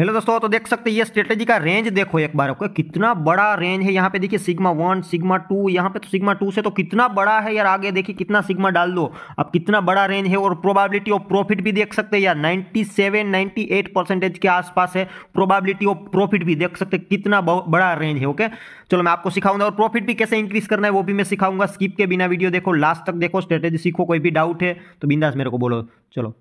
Hello दोस्तों तो देख सकते हैं ये स्ट्रेटेजी का रेंज देखो एक बार आपको कितना बड़ा रेंज है यहाँ पे देखिए सिग्मा वन सिग्मा टू यहाँ पे तो सिग्मा टू से तो कितना बड़ा है यार आगे देखिए कितना सिग्मा डाल दो अब कितना बड़ा रेंज है और प्रोबेबिलिटी ऑफ प्रॉफिट भी देख सकते हैं यार 97 98 परसेंटेज के आसपास है प्रोबाबिलिटी ऑफ प्रॉफिट भी देख सकते कितना बड़ा रेंज है ओके चलो मैं आपको सिखाऊंगा और प्रॉफिट भी कैसे इंक्रीज करना है वो भी मैं सिखाऊंगा स्किप के बिना वीडियो देखो लास्ट तक देखो स्ट्रेटेजी सीखो कोई भी डाउट है तो बिंदास मेरे को बोलो चलो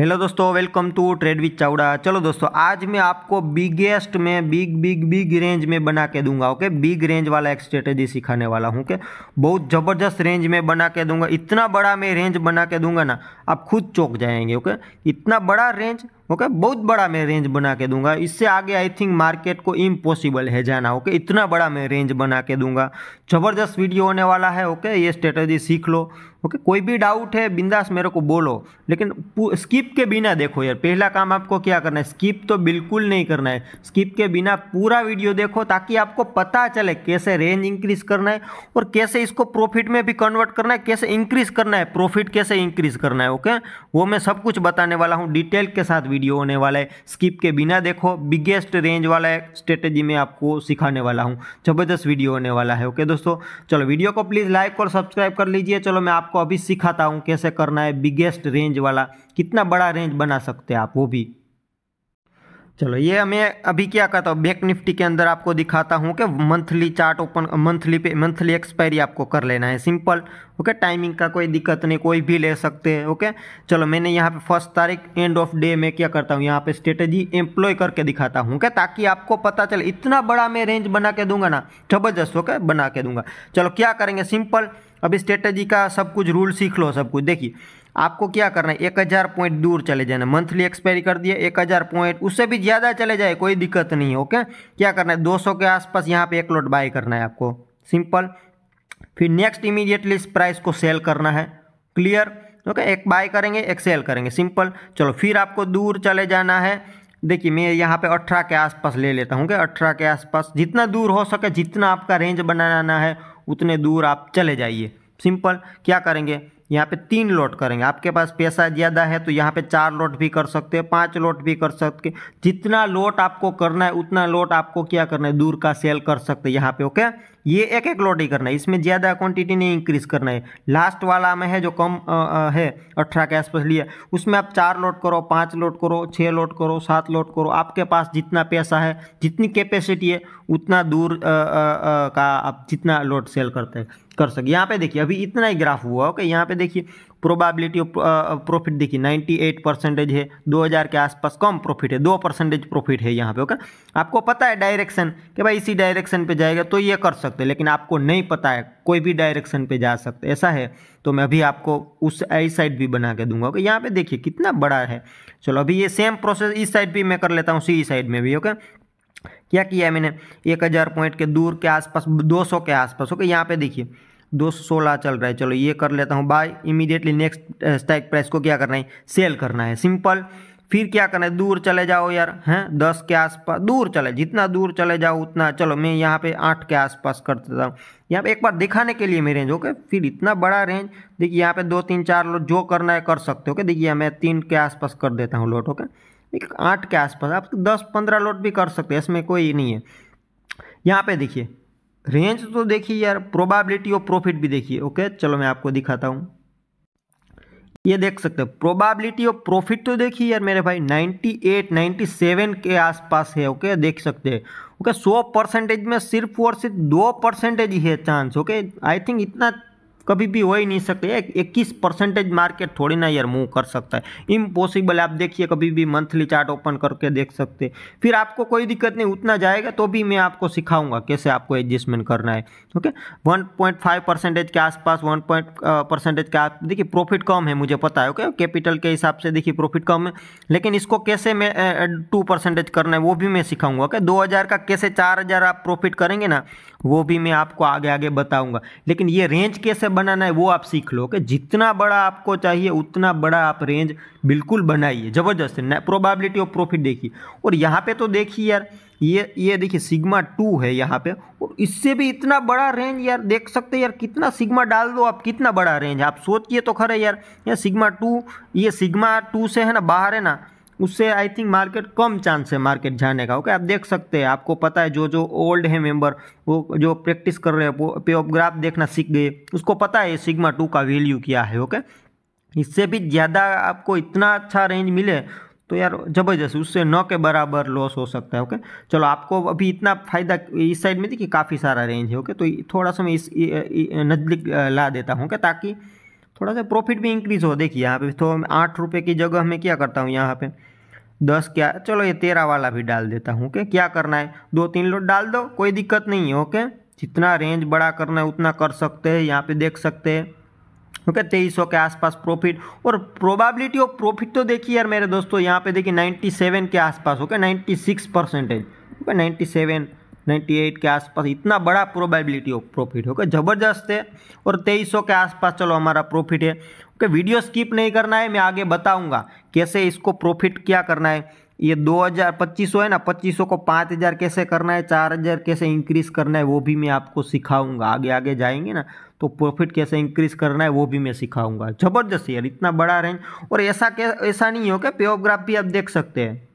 हेलो दोस्तों welcome to trade with Chawda चलो दोस्तों आज मैं आपको बिगेस्ट में बिग बिग बिग रेंज में बना के दूंगा ओके बिग रेंज वाला एक स्ट्रेटेजी सिखाने वाला हूँ के बहुत ज़बरदस्त रेंज में बना के दूंगा इतना बड़ा मैं रेंज बना के दूंगा ना आप खुद चौक जाएंगे ओके इतना बड़ा रेंज ओके okay? बहुत बड़ा मैं रेंज बना के दूंगा इससे आगे आई थिंक मार्केट को इम्पॉसिबल है जाना ओके okay? इतना बड़ा मैं रेंज बना के दूंगा ज़बरदस्त वीडियो होने वाला है ओके okay? ये स्ट्रेटजी सीख लो ओके कोई भी डाउट है बिंदास मेरे को बोलो लेकिन स्किप के बिना देखो यार पहला काम आपको क्या करना है स्किप तो बिल्कुल नहीं करना है स्किप के बिना पूरा वीडियो देखो ताकि आपको पता चले कैसे रेंज इंक्रीज करना है और कैसे इसको प्रॉफिट में भी कन्वर्ट करना है कैसे इंक्रीज करना है प्रॉफिट कैसे इंक्रीज करना है ओके वो मैं सब कुछ बताने वाला हूँ डिटेल के साथ वीडियो वीडियो होने वाला है स्किप के बिना देखो बिगेस्ट रेंज वाला है स्ट्रेटेजी में आपको सिखाने वाला हूँ ज़बरदस्त वीडियो होने वाला है ओके दोस्तों चलो वीडियो को प्लीज़ लाइक और सब्सक्राइब कर लीजिए चलो मैं आपको अभी सिखाता हूँ कैसे करना है बिगेस्ट रेंज वाला कितना बड़ा रेंज बना सकते हैं आप वो भी चलो ये मैं अभी क्या कहता हूँ बैंक निफ्टी के अंदर आपको दिखाता हूँ कि मंथली चार्ट ओपन मंथली पे मंथली एक्सपायरी आपको कर लेना है सिंपल ओके टाइमिंग का कोई दिक्कत नहीं कोई भी ले सकते हैं ओके चलो मैंने यहाँ पे फर्स्ट तारीख एंड ऑफ डे में क्या करता हूँ यहाँ पे स्ट्रेटेजी एम्प्लॉय करके दिखाता हूँ क्या ताकि आपको पता चले इतना बड़ा मैं रेंज बना के दूंगा ना जबरदस्त ओके बना के दूंगा चलो क्या करेंगे सिंपल अभी स्ट्रेटेजी का सब कुछ रूल सीख लो सब कुछ देखिए आपको क्या करना है एक हज़ार पॉइंट दूर चले जाना मंथली एक्सपायरी कर दिया एक हज़ार पॉइंट उससे भी ज़्यादा चले जाए कोई दिक्कत नहीं है ओके क्या करना है दो सौ के आसपास यहाँ पे एक लोट बाय करना है आपको सिंपल फिर नेक्स्ट इमीडिएटली इस प्राइस को सेल करना है क्लियर ओके एक बाय करेंगे एक सेल करेंगे सिंपल चलो फिर आपको दूर चले जाना है देखिए मैं यहाँ पे अठारह के आसपास ले लेता हूँ क्या अठारह के आसपास जितना दूर हो सके जितना आपका रेंज बनाना है उतने दूर आप चले जाइए सिंपल क्या करेंगे यहाँ पे तीन लोट करेंगे आपके पास पैसा ज़्यादा है तो यहाँ पे चार लोट भी कर सकते हैं पांच लोट भी कर सकते जितना लोट आपको करना है उतना लोट आपको क्या करना है दूर का सेल कर सकते हैं यहाँ पे ओके ये एक एक लॉट ही करना है इसमें ज़्यादा क्वांटिटी नहीं इंक्रीज करना है लास्ट वाला में है जो कम आ, आ, है अठारह के आसपास लिया उसमें आप चार लोट करो पाँच लोट करो छः लोट करो सात लोट करो आपके पास जितना पैसा है जितनी कैपेसिटी है उतना दूर का आप जितना लोट सेल करते हैं कर सके यहाँ पे देखिए अभी इतना ही ग्राफ हुआ ओके यहाँ पे देखिए प्रोबेबिलिटी ऑफ प्रॉफिट देखिए 98 परसेंटेज है 2000 के आसपास कम प्रॉफिट है दो परसेंटेज प्रॉफिट है यहाँ पे ओके आपको पता है डायरेक्शन कि भाई इसी डायरेक्शन पे जाएगा तो ये कर सकते हैं लेकिन आपको नहीं पता है कोई भी डायरेक्शन पे जा सकते ऐसा है तो मैं अभी आपको उस आई साइड भी बना के दूंगा ओके यहाँ पे देखिए कितना बड़ा है चलो अभी ये सेम प्रोसेस इस साइड भी मैं कर लेता हूँ सी साइड में भी ओके क्या किया है मैंने एक हज़ार पॉइंट के दूर के आसपास 200 के आसपास ओके यहाँ पे देखिए दो चल रहा है चलो ये कर लेता हूँ buy immediately next stack price को क्या करना है सेल करना है सिंपल फिर क्या करना है दूर चले जाओ यार हैं दस के आसपास दूर चले जितना दूर चले जाओ उतना चलो मैं यहाँ पे आठ के आसपास कर देता हूँ यहाँ पे एक बार दिखाने के लिए मेरे रेंज ओके फिर इतना बड़ा रेंज देखिए यहाँ पे दो तीन चार लोट जो करना है कर सकते हो ओके देखिए मैं तीन के आसपास कर देता हूँ लोट ओके आठ के आसपास आप दस पंद्रह लोट भी कर सकते हैं इसमें कोई नहीं है यहाँ पे देखिए रेंज तो देखिए यार प्रोबेबिलिटी ऑफ प्रॉफिट भी देखिए ओके चलो मैं आपको दिखाता हूँ ये देख सकते हो प्रोबेबिलिटी ऑफ प्रॉफिट तो देखिए यार मेरे भाई 98, 97 के आसपास है ओके देख सकते हैं ओके 100 परसेंटेज में सिर्फ और सिर्फ दो परसेंटेज ही है चांस ओके आई थिंक इतना कभी भी हो ही नहीं सकते इक्कीस परसेंटेज मार्केट थोड़ी ना यार मूव कर सकता है इम्पॉसिबल आप देखिए कभी भी मंथली चार्ट ओपन करके देख सकते फिर आपको कोई दिक्कत नहीं उतना जाएगा तो भी मैं आपको सिखाऊंगा कैसे आपको एडजस्टमेंट करना है okay one point five percentage के आसपास वन पॉइंट परसेंटेज के आस देखिए प्रॉफिट कम है मुझे पता है ओके कैपिटल के हिसाब से देखिए प्रॉफिट कम है लेकिन इसको कैसे मैं टू परसेंटेज करना है वो भी मैं सिखाऊंगा ओके दो हज़ार का कैसे चार हज़ार आप प्रॉफिट करेंगे ना वो भी मैं आपको आगे आगे बताऊंगा लेकिन ये रेंज कैसे बनाना है वो आप सीख लो कि जितना बड़ा आपको चाहिए उतना बड़ा आप रेंज बिल्कुल बनाइए ज़बरदस्त प्रोबेबिलिटी ऑफ प्रॉफिट देखिए और यहाँ पे तो देखिए यार ये ये देखिए सिग्मा टू है यहाँ पे और इससे भी इतना बड़ा रेंज यार देख सकते हैं यार कितना सिग्मा डाल दो आप कितना बड़ा रेंज आप सोचिए तो खरे यार ये सिग्मा टू ये सिग्मा टू से है ना बाहर है ना उससे आई थिंक मार्केट कम चांस है मार्केट जाने का ओके आप देख सकते हैं आपको पता है जो जो ओल्ड है मेंबर वो जो प्रैक्टिस कर रहे हैं वो पे ऑफ ग्राफ देखना सीख गए उसको पता है सिग्मा टू का वैल्यू क्या है ओके इससे भी ज़्यादा आपको इतना अच्छा रेंज मिले तो यार ज़बरदस्त उससे नौ के बराबर लॉस हो सकता है ओके चलो आपको अभी इतना फ़ायदा इस साइड में देखिए कि काफ़ी सारा रेंज है ओके तो थोड़ा सा मैं इस नज़दीक ला देता हूँ ओके ताकि थोड़ा सा प्रॉफिट भी इंक्रीज़ हो देखिए यहाँ पे तो आठ रुपये की जगह मैं क्या करता हूँ यहाँ पे दस क्या चलो ये तेरह वाला भी डाल देता हूँ ओके क्या करना है दो तीन लोड डाल दो कोई दिक्कत नहीं है ओके जितना रेंज बड़ा करना है उतना कर सकते हैं यहाँ पे देख सकते हैं ओके तेईस सौ के आसपास प्रॉफिट और प्रोबेबिलिटी ऑफ प्रॉफिट तो देखिए यार मेरे दोस्तों यहाँ पे देखिए 97 के आसपास ओके 96 परसेंटेज ओके 97 98 के आसपास इतना बड़ा प्रोबेबिलिटी ऑफ प्रॉफिट ओके ज़बरदस्त है और तेईस के आसपास चलो हमारा प्रॉफिट है कि वीडियो स्किप नहीं करना है मैं आगे बताऊंगा कैसे इसको प्रॉफिट क्या करना है ये दो हज़ार पच्चीस है ना पच्चीस को पाँच हज़ार कैसे करना है चार हज़ार कैसे इंक्रीज करना है वो भी मैं आपको सिखाऊंगा आगे आगे जाएंगे ना तो प्रॉफिट कैसे इंक्रीज करना है वो भी मैं सिखाऊंगा ज़बरदस्त यार इतना बड़ा रेंज और ऐसा कैसा ऐसा नहीं हो कि पेओग्राफ भी आप देख सकते हैं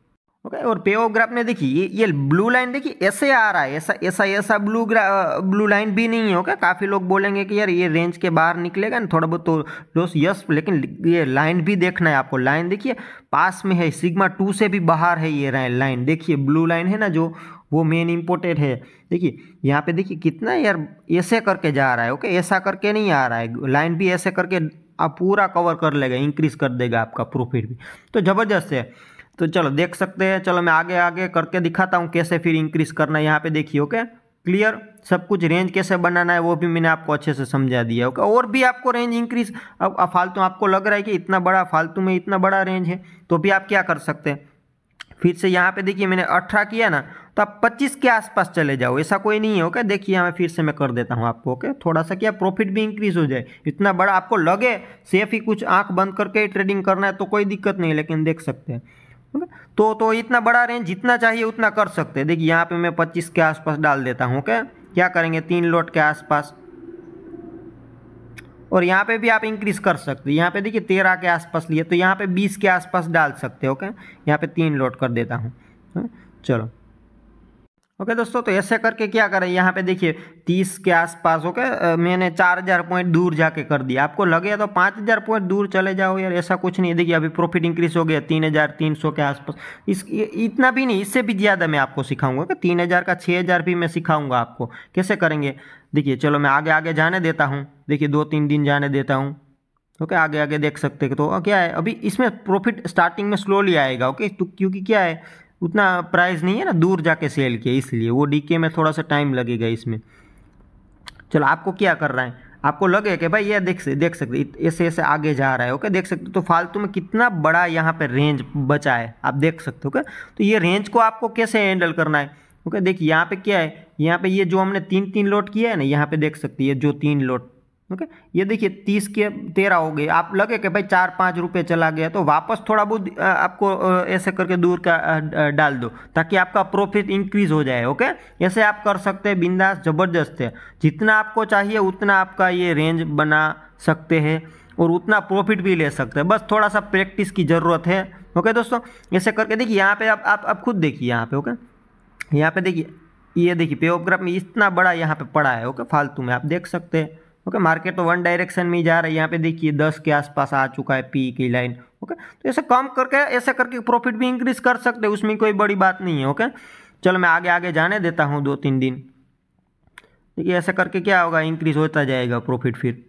ओके और पेओग्राफ में देखिए ये ये ब्लू लाइन देखिए ऐसे आ रहा है ऐसा ऐसा ऐसा ब्लू ब्लू लाइन भी नहीं है ओके काफ़ी लोग बोलेंगे कि यार ये रेंज के बाहर निकलेगा ना थोड़ा बहुत तो लोस यस लेकिन ये लाइन भी देखना है आपको लाइन देखिए पास में है सिग्मा टू से भी बाहर है ये लाइन देखिए ब्लू लाइन है ना जो वो मेन इम्पोर्टेंट है देखिए यहाँ पे देखिए कितना यार ऐसे करके जा रहा है ओके ऐसा करके नहीं आ रहा है लाइन भी ऐसे करके आप पूरा कवर कर लेगा इंक्रीज कर देगा आपका प्रॉफिट भी तो ज़बरदस्त है तो चलो देख सकते हैं चलो मैं आगे आगे करके दिखाता हूँ कैसे फिर इंक्रीज करना है यहाँ पे देखिए ओके क्लियर सब कुछ रेंज कैसे बनाना है वो भी मैंने आपको अच्छे से समझा दिया ओके और भी आपको रेंज इंक्रीज अब फालतू आपको लग रहा है कि इतना बड़ा फालतू में इतना बड़ा रेंज है तो भी आप क्या कर सकते हैं फिर से यहाँ पे देखिए मैंने अठारह किया ना तो आप पच्चीस के आसपास चले जाओ ऐसा कोई नहीं है ओके देखिए मैं फिर से मैं कर देता हूँ आपको ओके थोड़ा सा क्या प्रॉफिट भी इंक्रीज हो जाए इतना बड़ा आपको लगे सेफ ही कुछ आंख बंद करके ट्रेडिंग करना है तो कोई दिक्कत नहीं लेकिन देख सकते हैं तो तो इतना बड़ा रेंज जितना चाहिए उतना कर सकते हैं देखिए यहाँ पे मैं पच्चीस के आसपास डाल देता हूँ ओके क्या करेंगे तीन लोट के आसपास और यहाँ पे भी आप इंक्रीज कर सकते हैं यहाँ पे देखिए तेरह के आसपास लिए तो यहाँ पे बीस के आसपास डाल सकते हो ओके यहाँ पे तीन लोट कर देता हूँ चलो ओके okay, दोस्तों तो ऐसे करके क्या करें यहाँ पे देखिए तीस के आसपास ओके मैंने चार हज़ार पॉइंट दूर जाके कर दिया आपको लगे तो पाँच हज़ार पॉइंट दूर चले जाओ यार ऐसा कुछ नहीं देखिए अभी प्रॉफिट इंक्रीज हो गया तीन हज़ार तीन सौ के आसपास इस इतना भी नहीं इससे भी ज़्यादा मैं आपको सिखाऊंगा ओके तीन हज़ार का छः हज़ार भी मैं सिखाऊंगा आपको कैसे करेंगे देखिए चलो मैं आगे आगे जाने देता हूँ देखिए दो तीन दिन जाने देता हूँ ओके आगे आगे देख सकते तो क्या है अभी इसमें प्रॉफिट स्टार्टिंग में स्लोली आएगा ओके तो क्योंकि क्या है उतना प्राइस नहीं है ना दूर जाके सेल किया इसलिए वो डीके में थोड़ा सा टाइम लगेगा इसमें चलो आपको क्या कर रहा है आपको लगे कि भाई ये देख देख सकते ऐसे ऐसे आगे जा रहा है ओके देख सकते तो फालतू में कितना बड़ा यहाँ पे रेंज बचा है आप देख सकते हो ओके तो ये रेंज को आपको कैसे हैंडल करना है ओके देखिए यहाँ पे क्या है यहाँ पे ये जो हमने तीन तीन लोट किया है ना यहाँ पे देख सकते ये जो तीन लोट ओके ये देखिए तीस के तेरह हो गए आप लगे कि भाई चार पाँच रुपये चला गया तो वापस थोड़ा बहुत आपको ऐसे करके दूर का डाल दो ताकि आपका प्रॉफिट इंक्रीज हो जाए ओके ऐसे आप कर सकते हैं बिंदास ज़बरदस्त है जितना आपको चाहिए उतना आपका ये रेंज बना सकते हैं और उतना प्रॉफिट भी ले सकते हैं बस थोड़ा सा प्रैक्टिस की ज़रूरत है ओके दोस्तों ऐसे करके देखिए यहाँ पे आप आप आप खुद देखिए यहाँ पे ओके यहाँ पे देखिए ये देखिए पे ऑफ ग्राफ में इतना बड़ा यहाँ पे पड़ा है ओके फालतू में आप देख सकते हैं ओके मार्केट तो वन डायरेक्शन में ही जा रहा है यहाँ पे देखिए दस के आसपास आ चुका है पी की लाइन ओके तो ऐसे कम करके ऐसे करके प्रॉफिट भी इंक्रीज कर सकते उसमें कोई बड़ी बात नहीं है ओके चलो मैं आगे आगे जाने देता हूँ दो तीन दिन देखिए ऐसा करके क्या होगा इंक्रीज होता जाएगा प्रॉफिट फिर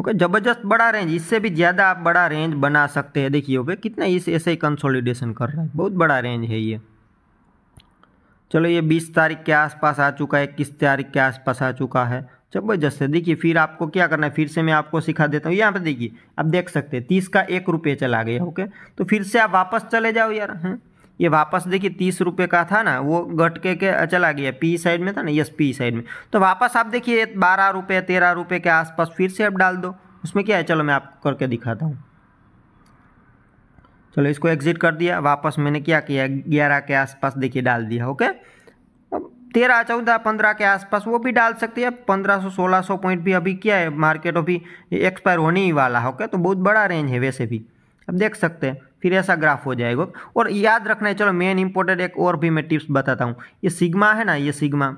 ओके ज़बरदस्त बड़ा रेंज इससे भी ज़्यादा आप बड़ा रेंज बना सकते हैं देखिए ओके कितना इस ऐसे ही कंसोलिडेशन कर रहा है बहुत बड़ा रेंज है ये चलो ये बीस तारीख के आसपास आ चुका है इक्कीस तारीख के आसपास आ चुका है जबरदस्त जैसे देखिए फिर आपको क्या करना है फिर से मैं आपको सिखा देता हूँ यहाँ पे देखिए आप देख सकते हैं तीस का एक रुपये चला गया ओके तो फिर से आप वापस चले जाओ यार हैं हम्म। ये वापस देखिए तीस रुपये का था ना वो घट के, के चला गया पी साइड में था ना यस पी साइड में तो वापस आप देखिए बारह रुपये तेरह रुपये के आसपास फिर से आप डाल दो उसमें क्या है चलो मैं आपको करके दिखाता हूँ चलो इसको एग्जिट कर दिया वापस मैंने क्या किया ग्यारह के आसपास देखिए डाल दिया ओके अब तेरह चौदह पंद्रह के आसपास वो भी डाल सकती है पंद्रह सौ सोलह सौ पॉइंट भी अभी क्या है मार्केट अभी एक्सपायर होने ही वाला है ओके तो बहुत बड़ा रेंज है वैसे भी अब देख सकते हैं फिर ऐसा ग्राफ हो जाएगा और याद रखना है चलो मेन इंपॉर्टेंट एक और भी मैं टिप्स बताता हूँ ये सिग्मा है ना ये सिग्मा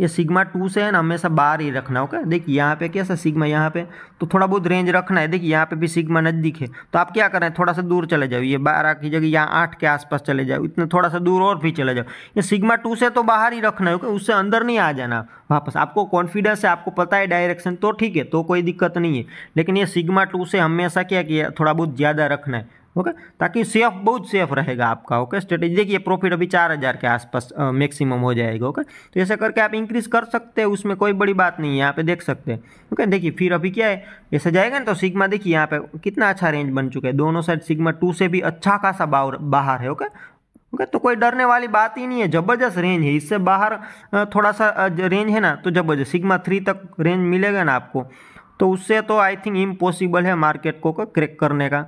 ये सिग्मा टू से है ना हमेशा बाहर ही रखना ओके देखिए यहाँ पे कैसा सिग्मा यहाँ पे तो थोड़ा बहुत रेंज रखना है देखिए यहाँ पे भी सिग्मा नज़दीक है तो आप क्या करें थोड़ा सा दूर चले जाओ ये बारह की जगह यहाँ आठ के आसपास चले जाओ इतना थोड़ा सा दूर और भी चले जाओ ये सिग्मा टू से तो बाहर ही रखना है ओके उससे अंदर नहीं आ जाना वापस आपको कॉन्फिडेंस है आपको पता है डायरेक्शन तो ठीक है तो कोई दिक्कत नहीं है लेकिन ये सिग्मा टू से हमेशा क्या किया थोड़ा बहुत ज़्यादा रखना है ओके ताकि सेफ बहुत सेफ रहेगा आपका ओके स्ट्रेटेजी देखिए प्रॉफिट अभी चार हज़ार के आसपास मैक्सिमम हो जाएगा ओके तो ऐसा करके आप इंक्रीज़ कर सकते हैं उसमें कोई बड़ी बात नहीं है यहाँ पे देख सकते हैं ओके देखिए फिर अभी क्या है ऐसा जाएगा ना तो सिग्मा देखिए यहाँ पे कितना अच्छा रेंज बन चुका है दोनों साइड सिग्मा टू से भी अच्छा खासा बाहर है ओके ओके तो कोई डरने वाली बात ही नहीं है ज़बरदस्त रेंज है इससे बाहर थोड़ा सा रेंज है ना तो ज़बरदस्त सिग्मा थ्री तक रेंज मिलेगा ना आपको तो उससे तो आई थिंक इम्पॉसिबल है मार्केट को क्रैक करने का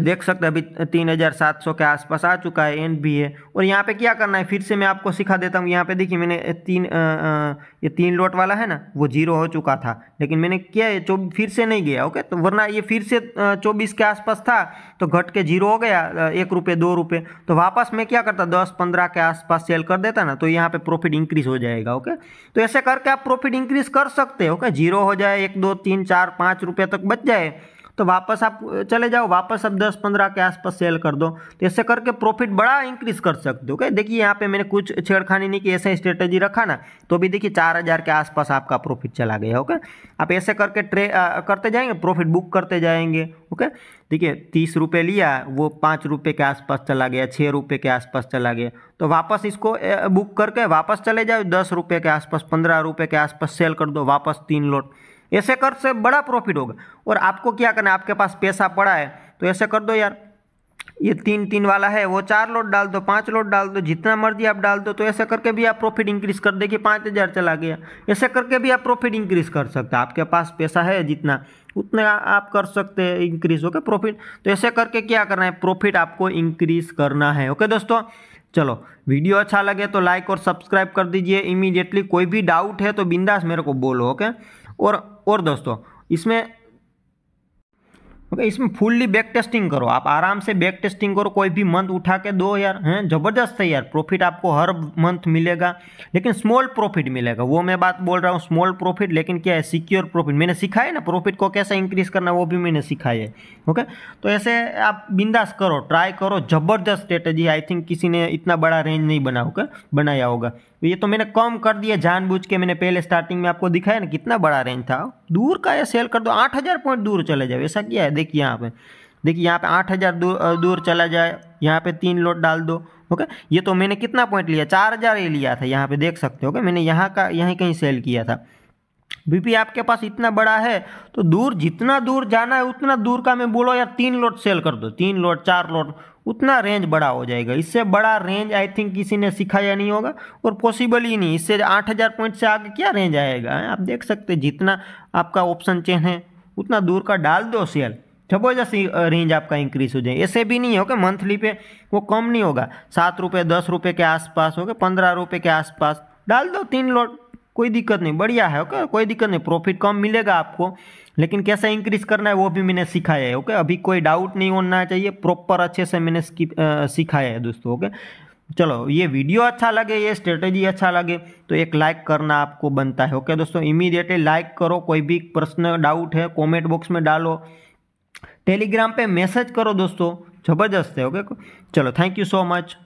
देख सकते हैं अभी तीन हज़ार सात सौ के आसपास आ चुका है एन भी है और यहाँ पे क्या करना है फिर से मैं आपको सिखा देता हूँ यहाँ पे देखिए मैंने तीन आ, आ, ये तीन लोट वाला है ना वो जीरो हो चुका था लेकिन मैंने क्या है चौ फिर से नहीं गया ओके तो वरना ये फिर से चौबीस के आसपास था तो घट के जीरो हो गया एक रुपये दो रुपये तो वापस मैं क्या करता दस पंद्रह के आसपास सेल कर देता ना तो यहाँ पर प्रॉफिट इंक्रीज हो जाएगा ओके तो ऐसे करके आप प्रॉफिट इंक्रीज कर सकते हो ओके जीरो हो जाए एक दो तीन चार पाँच रुपये तक बच जाए तो वापस आप चले जाओ वापस आप दस पंद्रह के आसपास सेल कर दो तो ऐसे करके प्रॉफिट बड़ा इंक्रीज कर सकते हो क्या देखिए यहाँ पे मैंने कुछ छेड़खानी नहीं की ऐसा स्ट्रेटेजी रखा ना तो भी देखिए चार हज़ार के आसपास आपका प्रॉफिट चला गया ओके आप ऐसे करके ट्रे आ, करते जाएंगे प्रॉफिट बुक करते जाएंगे ओके देखिए तीस रुपये लिया वो पाँच रुपये के आसपास चला गया छः रुपये के आसपास चला गया तो वापस इसको बुक करके वापस चले जाओ दस रुपये के आसपास पंद्रह रुपये के आसपास सेल कर दो वापस तीन लोट ऐसे कर से बड़ा प्रॉफिट होगा और आपको क्या करना है आपके पास पैसा पड़ा है तो ऐसे कर दो यार ये तीन तीन वाला है वो चार लोट डाल दो पाँच लोट डाल दो जितना मर्जी आप डाल दो तो ऐसे करके भी आप प्रॉफिट इंक्रीज कर देखिए पाँच हज़ार चला गया ऐसे करके भी आप प्रॉफिट इंक्रीज कर सकते हैं आपके पास पैसा है जितना उतना आप कर सकते हैं इंक्रीज ओके प्रॉफिट तो ऐसे करके क्या करना है प्रॉफिट आपको इंक्रीज करना है ओके दोस्तों चलो वीडियो अच्छा लगे तो लाइक और सब्सक्राइब कर दीजिए इमीडिएटली कोई भी डाउट है तो बिंदास मेरे को बोलो ओके और और दोस्तों इसमें ओके इसमें फुल्ली बैक टेस्टिंग करो आप आराम से बैक टेस्टिंग करो कोई भी मंथ उठा के दो यार हैं ज़बरदस्त है यार प्रॉफिट आपको हर मंथ मिलेगा लेकिन स्मॉल प्रॉफिट मिलेगा वो मैं बात बोल रहा हूँ स्मॉल प्रॉफिट लेकिन क्या है सिक्योर प्रॉफिट मैंने सिखाया है ना प्रॉफिट को कैसे इंक्रीज करना वो भी मैंने सिखाया है ओके तो ऐसे आप बिंदास करो ट्राई करो ज़बरदस्त स्ट्रेटेजी आई थिंक किसी ने इतना बड़ा रेंज नहीं बना होगा बनाया होगा ये तो मैंने कम कर दिया जानबूझ के मैंने पहले स्टार्टिंग में आपको दिखाया ना कितना बड़ा रेंज था दूर का या सेल कर दो आठ हज़ार पॉइंट दूर चले जाओ ऐसा क्या है देखिए यहाँ पे देखिए यहाँ पे आठ हज़ार दूर, दूर चला जाए यहाँ पे तीन लोट डाल दो ओके ये तो मैंने कितना पॉइंट लिया चार हज़ार ये लिया था यहाँ पे देख सकते हो ओके मैंने यहाँ का यहीं कहीं सेल किया था बीपी आपके पास इतना बड़ा है तो दूर जितना दूर जाना है उतना दूर का मैं बोलो यार तीन लोट सेल कर दो तीन लोट चार लोट उतना रेंज बड़ा हो जाएगा इससे बड़ा रेंज आई थिंक किसी ने सिखाया नहीं होगा और पॉसिबल ही नहीं इससे 8000 पॉइंट से आगे क्या रेंज आएगा आप देख सकते जितना आपका ऑप्शन चेन है उतना दूर का डाल दो सेल जबरदस्त रेंज आपका इंक्रीज हो जाए ऐसे भी नहीं होगा मंथली पे वो कम नहीं होगा सात रुपये दस रुपये के आसपास हो गए पंद्रह रुपये के आसपास डाल दो तीन लोट कोई दिक्कत नहीं बढ़िया है ओके कोई दिक्कत नहीं प्रॉफिट कम मिलेगा आपको लेकिन कैसे इंक्रीज करना है वो भी मैंने सिखाया है ओके अभी कोई डाउट नहीं होना चाहिए प्रॉपर अच्छे से मैंने सिखाया है दोस्तों ओके चलो ये वीडियो अच्छा लगे ये स्ट्रेटेजी अच्छा लगे तो एक लाइक करना आपको बनता है ओके दोस्तों इमीडिएटली लाइक करो कोई भी प्रश्न डाउट है कॉमेंट बॉक्स में डालो टेलीग्राम पर मैसेज करो दोस्तों ज़बरदस्त है ओके चलो थैंक यू सो मच